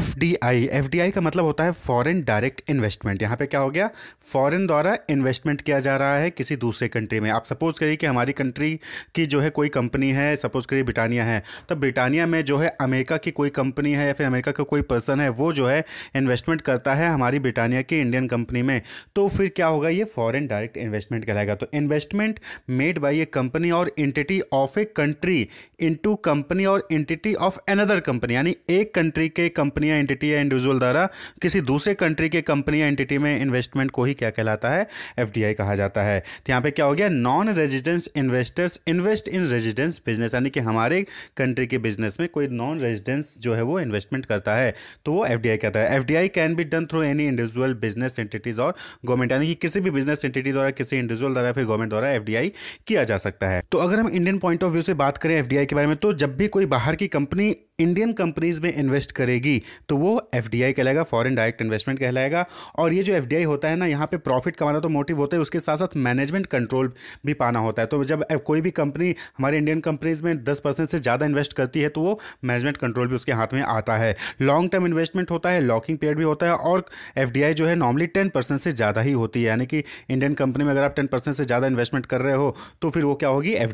F D I F D I का मतलब होता है फॉरेन डायरेक्ट इन्वेस्टमेंट यहाँ पे क्या हो गया फॉरेन द्वारा इन्वेस्टमेंट किया जा रहा है किसी दूसरे कंट्री में आप सपोज करिए कि हमारी कंट्री की जो है कोई कंपनी है सपोज करिए ब्रिटानिया है तो ब्रिटानिया में जो है अमेरिका की कोई कंपनी है या फिर अमेरिका का कोई पर्सन है वो जो है इन्वेस्टमेंट करता है हमारी ब्रिटानिया की इंडियन कंपनी में तो फिर क्या होगा ये फॉरन डायरेक्ट इन्वेस्टमेंट कहलाएगा तो investment made by a company or entity of a country into company or entity of another company यानी एक कंट्री के कंपनी या एंटिटी या इंडिविजुअल द्वारा किसी दूसरे कंट्री के कंपनी या एंटिटी में इन्वेस्टमेंट को ही क्या कहलाता है एफ कहा जाता है तो यहाँ पे क्या हो गया non residence investors invest in residence business यानी कि हमारे कंट्री के बिजनेस में कोई नॉन रेजिडेंस जो है वो इन्वेस्टमेंट करता है तो वो एफ कहता है F can be done through any individual business entities or government यानी कि किसी भी बिजनेस एंटिटी द्वारा किसी इंडिविजुअल द्वारा फिर गवर्नमेंट द्वारा एफ किया जा सकता है तो अगर हम इंडियन पॉइंट ऑफ व्यू से बात करें एफ के बारे में तो जब भी कोई बाहर की कंपनी इंडियन कंपनीज में इन्वेस्ट करेगी तो वो एफ कहलाएगा फॉरन डायरेक्ट इन्वेस्टमेंट कहलाएगा और ये जो एफ होता है ना यहाँ पे प्रॉफिट कमाना तो मोटिव होता है उसके साथ साथ मैनेजमेंट कंट्रोल भी पाना होता है तो जब कोई भी कंपनी हमारे इंडियन कंपनीज में दस परसेंट से ज़्यादा इन्वेस्ट करती है तो वो मैनेजमेंट कंट्रोल भी उसके हाथ में आता है लॉन्ग टर्म इन्वेस्टमेंट होता है लॉकिंग पीरियड भी होता है और एफ जो है नॉर्मली टेन से ज़्यादा ही होती है यानी कि इंडियन कंपनी में अगर आप टेन से ज़्यादा इन्वेस्टमेंट कर रहे हो तो फिर वो क्या होगी एफ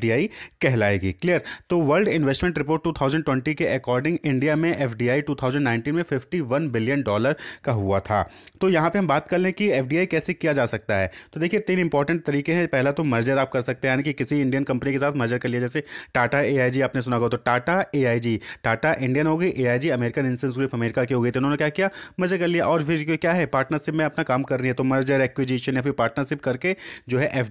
कहलाएगी क्लियर तो वर्ल्ड इन्वेस्टमेंट रिपोर्ट ट्वेंटी के अकॉर्डिंग इंडिया में एफ डी 2019 में 51 बिलियन डॉलर का हुआ था तो यहाँ पे हम बात कर लें कि एफ कैसे किया जा सकता है तो देखिए तीन इंपॉर्टेंट तरीके हैं पहला तो मर्जर आप कर सकते हैं यानी कि किसी इंडियन कंपनी के साथ मर्जर कर लिया जैसे टाटा ए आपने सुना होगा तो टाटा ए टाटा इंडियन हो गई A American insurance group America की हो गई तो उन्होंने क्या किया मर्जर कर लिया और फिर क्या है पार्टनरशिप में अपना काम कर रही है तो मर्जर एक्विजिशन या फिर पार्टनरशिप करके जो है एफ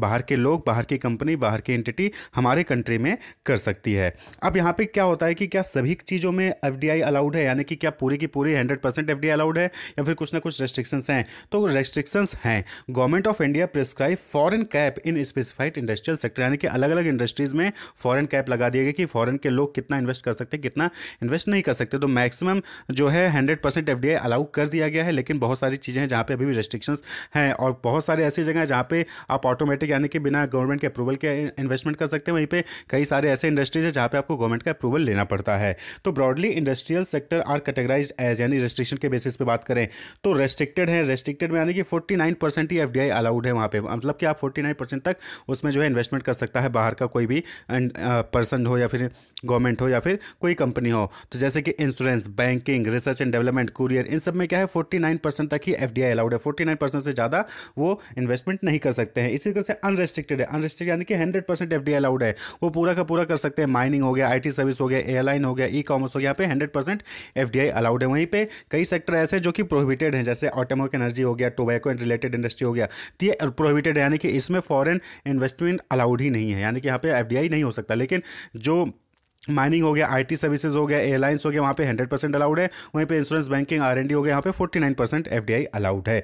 बाहर के लोग बाहर की कंपनी बाहर की एंटिटी हमारे कंट्री में कर सकती है अब यहाँ पे क्या होता है कि क्या सभी चीज़ों में एफ अलाउड है यानी कि क्या पूरी की पूरी हंड्रेड परसेंट एफ अलाउड है या फिर कुछ ना कुछ रेस्ट्रिक्शंस हैं तो रेस्ट्रिक्शंस हैं government of India prescribe foreign cap in specified industrial sector यानी कि अलग अलग इंडस्ट्रीज में फॉरन कैप लगा दिया गया कि फॉरन के लोग कितना इन्वेस्ट कर सकते हैं कितना इन्वेस्ट नहीं कर सकते तो मैक्सिमम जो है हंड्रेड परसेंट अलाउ कर दिया गया है लेकिन बहुत सारी चीज़ें हैं जहाँ पर अभी भी रेस्ट्रिक्शंस हैं और बहुत सारे ऐसी जगह हैं जहाँ पर आप ऑटोमेटिक यानी कि बिना गवर्नमेंट के अप्रूवल के इन्वेस्टमेंट कर सकते हैं वहीं पर कई सारे ऐसे इंडस्ट्रीज है जहाँ पर आपको गवर्नमेंट का अप्रूवल लेना पड़ता है तो broadly industrial sector are are categorise as यानी रेस्ट्रिक्शन के बेसिस पे बात करें तो रेस्ट्रिक्टेड है रेस्ट्रिक्टेड में यानी कि 49 परसेंट ही एफ अलाउड है वहाँ पे मतलब कि आप 49 परसेंट तक उसमें जो है इन्वेस्टमेंट कर सकता है बाहर का कोई भी पर्सन हो या फिर गवर्नमेंट हो या फिर कोई कंपनी हो तो जैसे कि insurance banking research and development courier इन सब में क्या है 49 परसेंट तक ही एफ अलाउड है 49 परसेंट से ज़्यादा वो इन्वेस्टमेंट नहीं कर सकते हैं इसी तरह से अनरेस्ट्रिक्टेड है अनरेस्ट्रिक्ट यानी कि हंड्रेड परसेंट अलाउड है वो पूरा का पूरा कर सकते हैं माइनिंग हो गया आई सर्विस हो गया एयरलाइन हो गया ई कॉमर्स हो गया यहाँ पे hundred percent F F allowed है वहीं पे कई सेक्टर ऐसे जो कि प्रोहिबिटेड हैं जैसे ऑटोमोक एनर्जी हो गया टोबैको एंड रिलेटेड इंडस्ट्री हो गया तो ये प्रोहिबिटेड है यानी कि इसमें फॉरेन इन्वेस्टमेंट अलाउड ही नहीं है यानी कि यहाँ पे एफ नहीं हो सकता लेकिन जो माइनिंग हो गया आईटी सर्विसेज हो गया एयरलाइंस हो गया वहाँ पे 100 परसेंट अलाउड है वहीं पे इंश्योरेंस बैंकिंग आरएनडी हो गया यहाँ पे 49 परसेंट एफ अलाउड है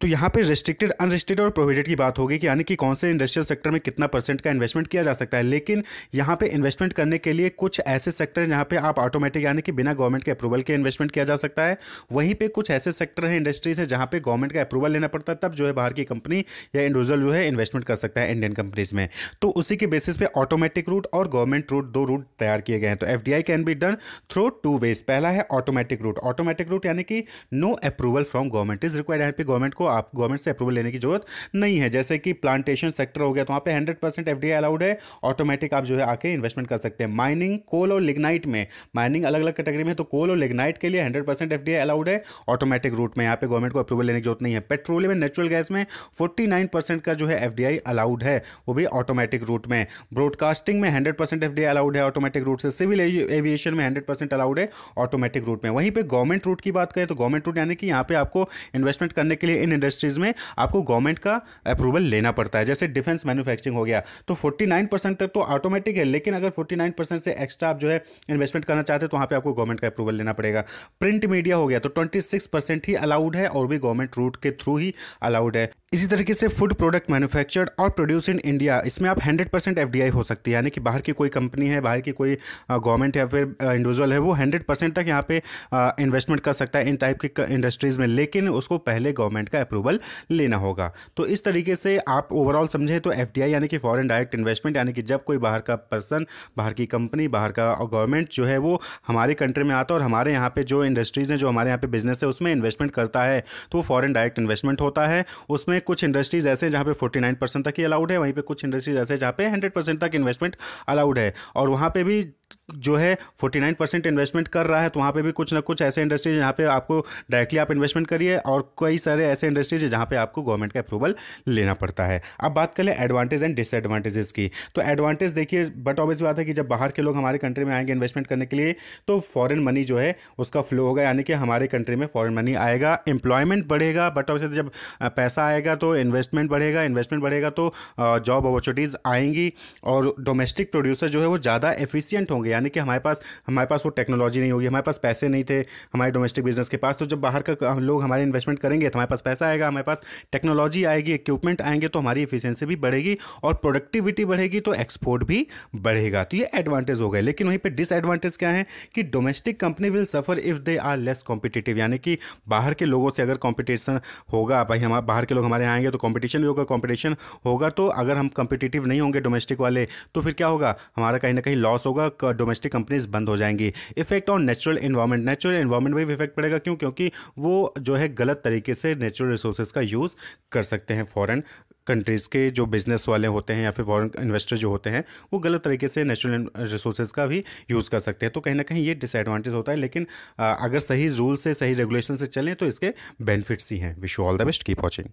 तो यहाँ पे रेस्ट्रिक्टेड अनरिस्ट्रिक्टेड और प्रोविडेड की बात होगी कि यानी कि कौन से इंडस्ट्रियल सेक्टर में कितना परसेंट का इन्वेस्टमेंट किया जा सकता है लेकिन यहाँ पे इन्वेस्टमेंट करने के लिए कुछ ऐसे सेक्टर जहाँ पे आप ऑटोमेटिक यानी कि बिना गवर्नमेंट के अप्रूवल के इन्वेस्टमेंट किया जा सकता है वहीं पर कुछ ऐसे सेक्टर हैं इंडस्ट्रीज हैं जहाँ पे गवर्नमेंट का अप्रूवल लेना पड़ता है तब जो है बाहर की कंपनी या इंडिविजुअल जो है इन्वेस्टमेंट कर सकता है इंडियन कंपनीज में तो उसी के बेसिस पे ऑटोमेटिक रूट और गवर्नमेंट रूट दो रूट तैयार किए गए हैं तो F can be done through two ways पहला है ऑटोमेटिक रूट ऑटोमेटिक रूट यानी कि no approval from government is required यहाँ पे गवर्नमेंट को आप गवर्नमेंट से अप्रूवल लेने की जरूरत नहीं है जैसे कि प्लांटेशन सेक्टर हो गया तो वहाँ पे हंड्रेड परसेंट एफ अलाउड है ऑटोमेटिक आप जो है आके इन्वेस्टमेंट कर सकते हैं माइनिंग कोल और लिग्नाइट में माइनिंग अलग अलग कैटेगरी में तो कोल और लिग्नाइट के लिए हंड्रेड परसेंट एफ अलाउड है ऑटोमेटिक रूट में यहाँ पे गवर्नमेंट को अप्रूवल लेने की जरूरत नहीं है पेट्रोलियम एंड नेचुरल गैस में फोर्टी का जो है एफ अलाउड है वो भी ऑटोमेटिक रूट में ब्रॉडकास्टिंग में हंड्रेड परसेंट एफ अलाउड है ऑटोमेटिक रूट से सिविल एविएशन में हंड्रेड परसेंट अलाउड है ऑटोमेटिक रूट में वहीं पर गवर्नमेंट रूट की बात करें तो गवर्नमेंट रूट यानी कि यहाँ पे आपको इन्वेस्टमेंट करने के लिए इन इंडस्ट्रीज़ में आपको गवर्नमेंट का अप्रूवल लेना पड़ता है जैसे डिफेंस मैन्युफैक्चरिंग हो गया तो 49 परसेंट तक तो ऑटोमेटिक है लेकिन अगर 49 परसेंट से एक्स्ट्रा आप जो है इन्वेस्टमेंट करना चाहते हैं तो वहाँ पर आपको गवर्नमेंट का अप्रूवल लेना पड़ेगा प्रिंट मीडिया हो गया तो ट्वेंटी परसेंट ही अलाउड है और भी गवर्नमेंट रूट के थ्रू ही अलाउड है इसी तरीके से food product manufactured or produce in India इसमें आप 100 परसेंट एफ हो सकती है यानी कि बाहर की कोई कंपनी है बाहर की कोई गवर्नमेंट या फिर इंडिविजुअल है वो 100 परसेंट तक यहाँ पे इन्वेस्टमेंट कर सकता है इन टाइप की इंडस्ट्रीज़ में लेकिन उसको पहले गवर्नमेंट का अप्रूवल लेना होगा तो इस तरीके से आप ओवरऑल समझें तो एफ यानी कि फॉरन डायरेक्ट इन्वेस्टमेंट यानी कि जब कोई बाहर का पर्सन बाहर की कंपनी बाहर का गवर्नमेंट जो है वो हमारे कंट्री में आता है और हमारे यहाँ पर जो इंडस्ट्रीज़ हैं जो हमारे यहाँ पर बिजनेस है उसमें इन्वेस्टमेंट करता है तो फॉरन डायरेक्ट इन्वेस्टमेंट होता है उसमें में कुछ इंडस्ट्रीज़ ऐसे जहाँ पे 49 परसेंट तक ही अलाउड है वहीं पे कुछ इंडस्ट्रीज़ ऐसे जहाँ पे 100 परसेंट तक इन्वेस्टमेंट अलाउड है और वहाँ पे भी जो है 49 परसेंट इन्वेस्टमेंट कर रहा है तो वहाँ पे भी कुछ ना कुछ ऐसे इंडस्ट्रीज जहाँ पे आपको डायरेक्टली आप इन्वेस्टमेंट करिए और कई सारे ऐसे इंडस्ट्रीज है जहाँ पे आपको गवर्नमेंट का अप्रूवल लेना पड़ता है अब बात करें एडवांटेज एंड डिसएडवांटेजेस की तो एडवांटेज देखिए बट ऑब्वियस बात है कि जब बाहर के लोग हमारे कंट्री में आएंगे इन्वेस्टमेंट करने के लिए तो फॉरन मनी जो है उसका फ्लो होगा यानी कि हमारे कंट्री में फॉरन मनी आएगा एम्प्लॉयमेंट बढ़ेगा बट ऑब्वियस जब पैसा आएगा तो इन्वेस्टमेंट बढ़ेगा इन्वेस्टमेंट बढ़ेगा तो जॉब अपॉर्चुनिटीज़ आएंगी और डोमेस्टिक प्रोड्यूसर जो है वो ज़्यादा एफिशियंट होंगे होंगे यानी कि हमारे पास हमारे पास वो टेक्नोलॉजी नहीं होगी हमारे पास पैसे नहीं थे हमारे डोमेस्टिक बिजनेस के पास तो जब बाहर का लोग हमारे इन्वेस्टमेंट करेंगे तो हमारे पास पैसा आएगा हमारे पास टेक्नोलॉजी आएगी इक्विपमेंट आएंगे तो हमारी इफिशियंसी भी बढ़ेगी और प्रोडक्टिविटी बढ़ेगी तो एक्सपोर्ट भी बढ़ेगा तो ये एडवांटेज हो गए लेकिन वहीं पर डिसएडवांटेज क्या है कि domestic company will suffer if they are less competitive यानी कि बाहर के लोगों से अगर कॉम्पिटिशन होगा भाई हमारे बाहर के लोग हमारे यहाँ आएंगे तो कॉम्पिटिशन भी होगा कॉम्पिटिशन होगा तो अगर हम कॉम्पिटिटिव नहीं होंगे डोमेस्टिक वाले तो फिर क्या होगा हमारा कहीं ना कहीं लॉस होगा और डोमेस्टिक कंपनीज बंद हो जाएंगी effect on natural environment natural environment में भी इफेक्ट पड़ेगा क्यों क्योंकि वो जो है गलत तरीके से नेचुरल रिसोर्सेज का यूज़ कर सकते हैं फ़ॉरन कंट्रीज़ के जो बिज़नेस वाले होते हैं या फिर फॉरन इन्वेस्टर जो होते हैं वो गलत तरीके से नेचुरल रिसोर्सेज का भी यूज़ कर सकते हैं तो कहीं ना कहीं ये डिसएडवांटेज होता है लेकिन अगर सही रूल से सही रेगुलेशन से चलें तो इसके बेनिफिट्स ही हैं wish you all the best keep watching